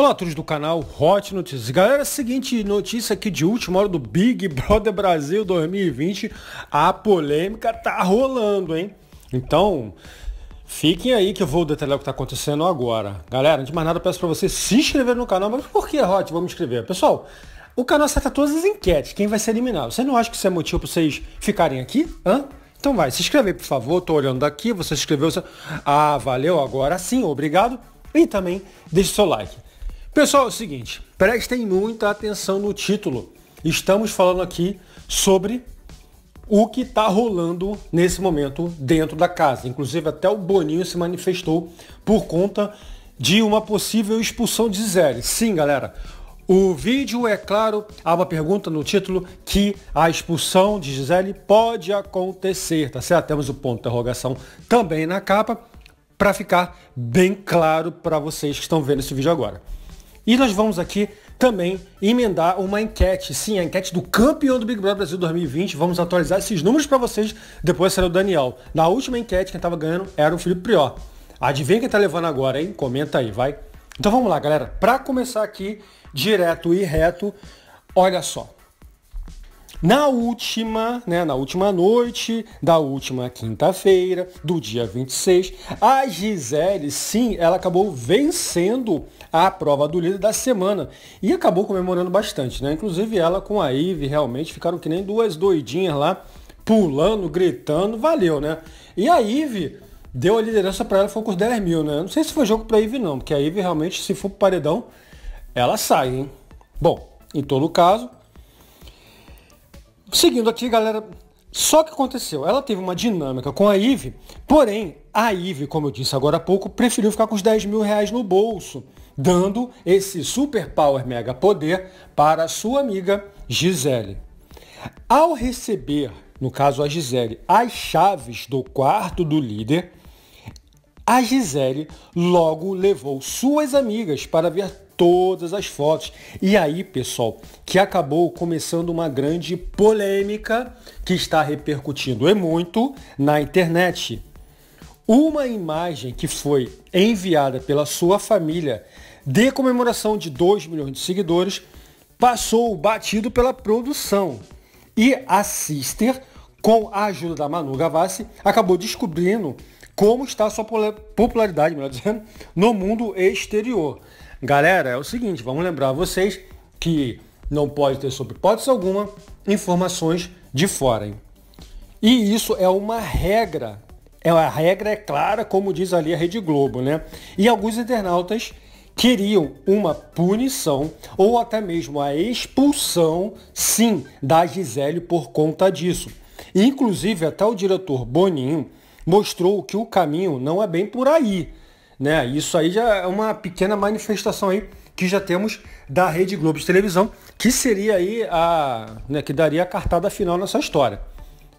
Olá todos do canal Hot Notícias. Galera, seguinte notícia aqui de última hora do Big Brother Brasil 2020. A polêmica tá rolando, hein? Então, fiquem aí que eu vou detalhar o que tá acontecendo agora. Galera, antes de mais nada, peço para vocês se inscrever no canal. Mas por que, Hot? Vamos inscrever. Pessoal, o canal acerta todas as enquetes. Quem vai ser eliminado? Você não acha que isso é motivo para vocês ficarem aqui? Hã? Então vai, se inscrever, por favor. Tô olhando daqui, você se inscreveu. Você... Ah, valeu, agora sim, obrigado. E também deixe seu like. Pessoal, é o seguinte, prestem muita atenção no título. Estamos falando aqui sobre o que está rolando nesse momento dentro da casa. Inclusive até o Boninho se manifestou por conta de uma possível expulsão de Zé. Sim, galera. O vídeo é claro, há uma pergunta no título que a expulsão de Gisele pode acontecer, tá certo? Temos o ponto de interrogação também na capa para ficar bem claro para vocês que estão vendo esse vídeo agora. E nós vamos aqui também emendar uma enquete. Sim, a enquete do campeão do Big Brother Brasil 2020. Vamos atualizar esses números para vocês. Depois será o Daniel. Na última enquete, quem estava ganhando era o Felipe Prior. Adivinha quem está levando agora, hein? Comenta aí, vai. Então vamos lá, galera. Para começar aqui, direto e reto, olha só. Na última, né, na última noite, da última quinta-feira, do dia 26, a Gisele, sim, ela acabou vencendo a prova do líder da semana. E acabou comemorando bastante, né? Inclusive ela com a Ive realmente ficaram que nem duas doidinhas lá, pulando, gritando, valeu, né? E a Ive deu a liderança para ela, foi com os 10 mil, né? Não sei se foi jogo para a Ive não, porque a Ive realmente, se for pro paredão, ela sai, hein? Bom, em todo caso. Seguindo aqui, galera, só que aconteceu, ela teve uma dinâmica com a Ive, porém, a Ive, como eu disse agora há pouco, preferiu ficar com os 10 mil reais no bolso dando esse superpower mega poder para sua amiga Gisele. Ao receber, no caso a Gisele, as chaves do quarto do líder, a Gisele logo levou suas amigas para ver todas as fotos. E aí, pessoal, que acabou começando uma grande polêmica que está repercutindo e muito na internet. Uma imagem que foi enviada pela sua família de comemoração de 2 milhões de seguidores, passou batido pela produção. E a Sister, com a ajuda da Manu Gavassi, acabou descobrindo como está sua popularidade, melhor dizendo, no mundo exterior. Galera, é o seguinte, vamos lembrar vocês que não pode ter, sob hipótese alguma, informações de fora. Hein? E isso é uma regra. É, a regra é clara, como diz ali a Rede Globo, né? E alguns internautas queriam uma punição ou até mesmo a expulsão, sim, da Gisele por conta disso. Inclusive, até o diretor Boninho mostrou que o caminho não é bem por aí. Né? Isso aí já é uma pequena manifestação aí que já temos da Rede Globo de televisão, que seria aí a, né, que daria a cartada final nessa história.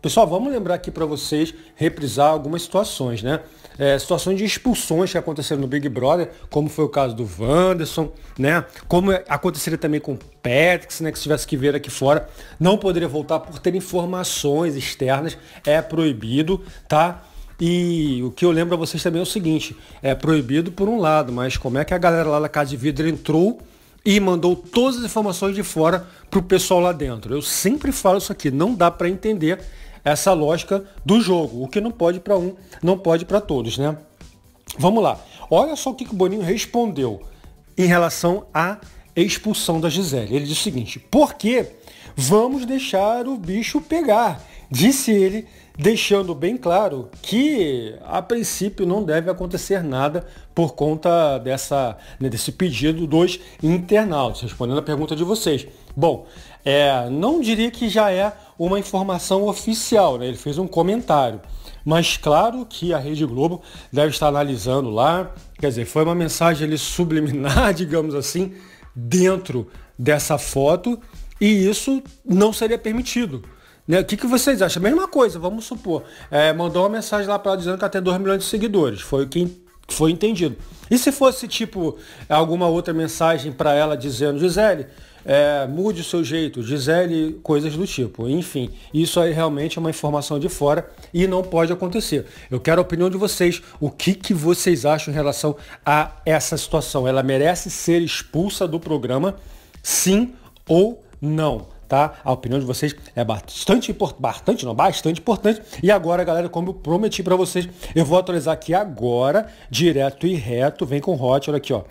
Pessoal, vamos lembrar aqui para vocês, reprisar algumas situações, né? É, situações de expulsões que aconteceram no Big Brother, como foi o caso do Wanderson, né? Como aconteceria também com o Patrick, né? Que se tivesse que ver aqui fora, não poderia voltar por ter informações externas, é proibido, tá? E o que eu lembro a vocês também é o seguinte, é proibido por um lado, mas como é que a galera lá na Casa de Vidro entrou e mandou todas as informações de fora pro pessoal lá dentro? Eu sempre falo isso aqui, não dá para entender essa lógica do jogo, o que não pode para um, não pode para todos, né? Vamos lá. Olha só o que, que o Boninho respondeu em relação à expulsão da Gisele. Ele disse o seguinte: "Por que vamos deixar o bicho pegar?" Disse ele, deixando bem claro que a princípio não deve acontecer nada por conta dessa, né, desse pedido dos internautas, respondendo a pergunta de vocês. Bom, é, não diria que já é uma informação oficial, né? ele fez um comentário. Mas claro que a Rede Globo deve estar analisando lá, quer dizer, foi uma mensagem ali subliminar, digamos assim, dentro dessa foto, e isso não seria permitido né? O que, que vocês acham? Mesma coisa, vamos supor. É, mandou uma mensagem lá para ela dizendo que ela tem 2 milhões de seguidores. Foi o que foi entendido. E se fosse tipo alguma outra mensagem para ela dizendo, Gisele, é, mude o seu jeito, Gisele, coisas do tipo. Enfim, isso aí realmente é uma informação de fora e não pode acontecer. Eu quero a opinião de vocês. O que, que vocês acham em relação a essa situação? Ela merece ser expulsa do programa, sim ou não? tá? A opinião de vocês é bastante importante, bastante não, bastante importante. E agora, galera, como eu prometi para vocês, eu vou atualizar aqui agora, direto e reto, vem com hot, olha aqui, ó.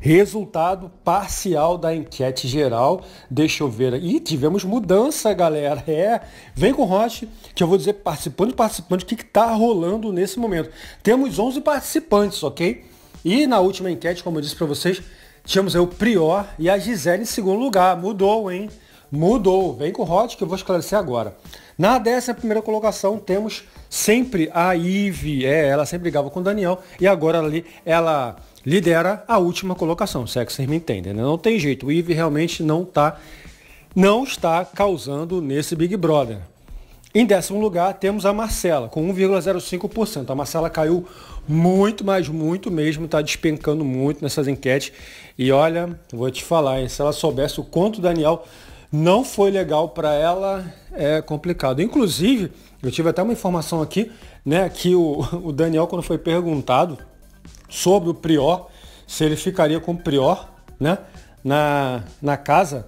Resultado parcial da enquete geral. Deixa eu ver. aí. tivemos mudança, galera. É. Vem com o Hot, que eu vou dizer participante, participante, o que está rolando nesse momento. Temos 11 participantes, ok? E na última enquete, como eu disse para vocês, tínhamos aí o Prior e a Gisele em segundo lugar. Mudou, hein? Mudou, vem com o Hot que eu vou esclarecer agora. Na décima primeira colocação temos sempre a Ive, é, ela sempre ligava com o Daniel e agora ali ela lidera a última colocação, se é que vocês me entendem, né? Não tem jeito, o Ive realmente não tá, não está causando nesse Big Brother. Em décimo lugar temos a Marcela com 1,05%. A Marcela caiu muito, mas muito mesmo, está despencando muito nessas enquetes. E olha, vou te falar, hein? se ela soubesse o quanto o Daniel não foi legal para ela, é complicado. Inclusive, eu tive até uma informação aqui, né, que o, o Daniel, quando foi perguntado sobre o Prior, se ele ficaria com o Prior, né, na, na casa,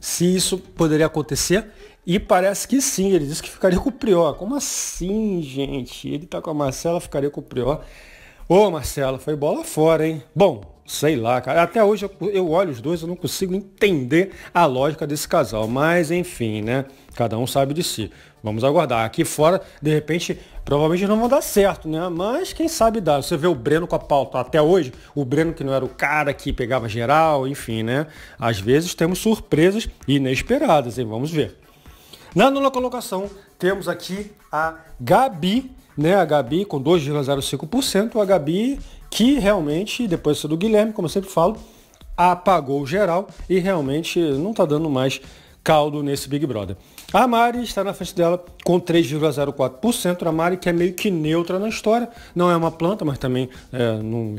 se isso poderia acontecer, e parece que sim, ele disse que ficaria com o Prior. Como assim, gente? Ele tá com a Marcela, ficaria com o Prior. Ô, Marcela, foi bola fora, hein? Bom, Sei lá, cara. Até hoje eu, eu olho os dois, eu não consigo entender a lógica desse casal. Mas enfim, né? Cada um sabe de si. Vamos aguardar. Aqui fora, de repente, provavelmente não vão dar certo, né? Mas quem sabe dá. Você vê o Breno com a pauta até hoje, o Breno que não era o cara que pegava geral, enfim, né? Às vezes temos surpresas inesperadas, hein? Vamos ver. Na nona colocação, temos aqui a Gabi, né? A Gabi com 2,05%, a Gabi que realmente, depois do Guilherme, como eu sempre falo, apagou geral e realmente não está dando mais caldo nesse Big Brother. A Mari está na frente dela com 3,04%. A Mari que é meio que neutra na história, não é uma planta, mas também é, não,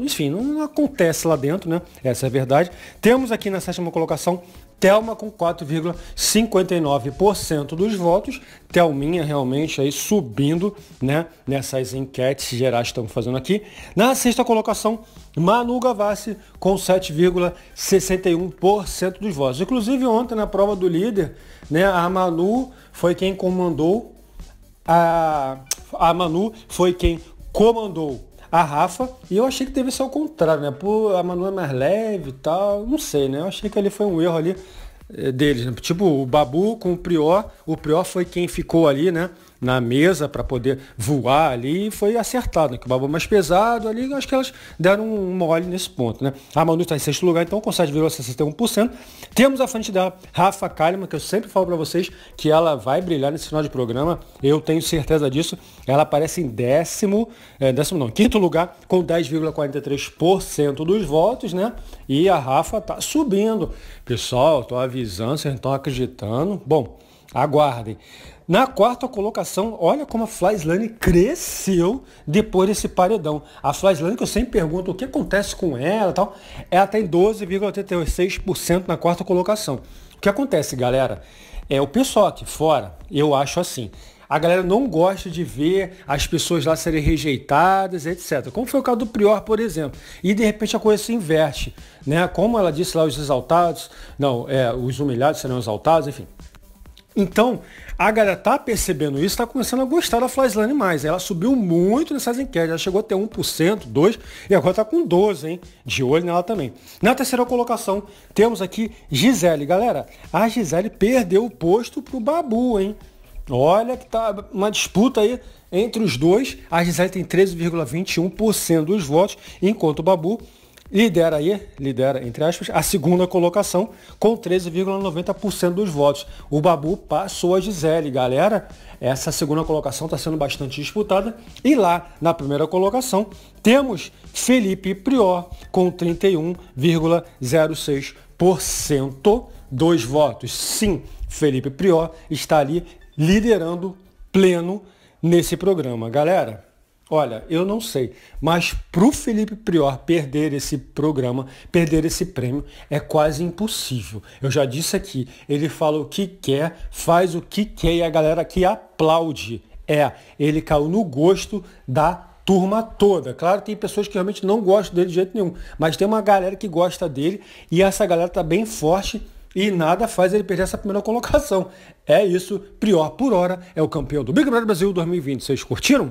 enfim, não, não, acontece lá dentro, né? Essa é a verdade. Temos aqui na sétima colocação Telma com 4,59% dos votos. Telminha realmente aí subindo, né? Nessas enquetes gerais que estamos fazendo aqui. Na sexta colocação, Manu Gavassi com 7,61% dos votos. Inclusive ontem na prova do líder, né? A Manu foi quem comandou a a Manu foi quem comandou a Rafa. E eu achei que teve ser o contrário, né? Pô, a Manu é mais leve e tal. Não sei, né? Eu achei que ali foi um erro ali eh, deles. Né? Tipo, o Babu com o Prior. O Prior foi quem ficou ali, né? na mesa para poder voar ali e foi acertado, né? que o babu mais pesado ali, acho que elas deram um mole nesse ponto. Né? A Manu está em sexto lugar, então com 7,61% Temos a frente da Rafa Kalimann, que eu sempre falo para vocês que ela vai brilhar nesse final de programa, eu tenho certeza disso. Ela aparece em décimo, é, décimo não, quinto lugar, com 10,43% dos votos, né? E a Rafa tá subindo. Pessoal, tô avisando, vocês não estão acreditando. Bom, Aguardem. Na quarta colocação, olha como a Flyslane cresceu depois desse paredão. A Flyslane, que eu sempre pergunto o que acontece com ela tal, ela tem 12,86% na quarta colocação. O que acontece, galera? É o pessoal aqui fora, eu acho assim. A galera não gosta de ver as pessoas lá serem rejeitadas, etc. Como foi o caso do Prior, por exemplo. E de repente a coisa se inverte. Né? Como ela disse lá, os exaltados, não, é, os humilhados serão exaltados, enfim. Então, a galera tá percebendo isso, tá começando a gostar da Flyslane mais. Ela subiu muito nessas enquetes, ela chegou até 1%, 2%, e agora tá com 12, hein? De olho nela também. Na terceira colocação, temos aqui Gisele. Galera, a Gisele perdeu o posto pro Babu, hein? Olha que tá uma disputa aí entre os dois. A Gisele tem 13,21% dos votos, enquanto o Babu lidera aí, lidera, entre aspas, a segunda colocação com 13,90% dos votos. O Babu passou a Gisele, galera. Essa segunda colocação está sendo bastante disputada. E lá, na primeira colocação, temos Felipe Prior com 31,06% dos votos. Sim, Felipe Prior está ali liderando pleno nesse programa. Galera, Olha, eu não sei, mas para o Felipe Prior perder esse programa, perder esse prêmio, é quase impossível. Eu já disse aqui, ele fala o que quer, faz o que quer e a galera que aplaude. É, ele caiu no gosto da turma toda. Claro, tem pessoas que realmente não gostam dele de jeito nenhum, mas tem uma galera que gosta dele e essa galera tá bem forte e nada faz ele perder essa primeira colocação. É isso, Prior por hora é o campeão do Big Brother Brasil 2020. Vocês curtiram?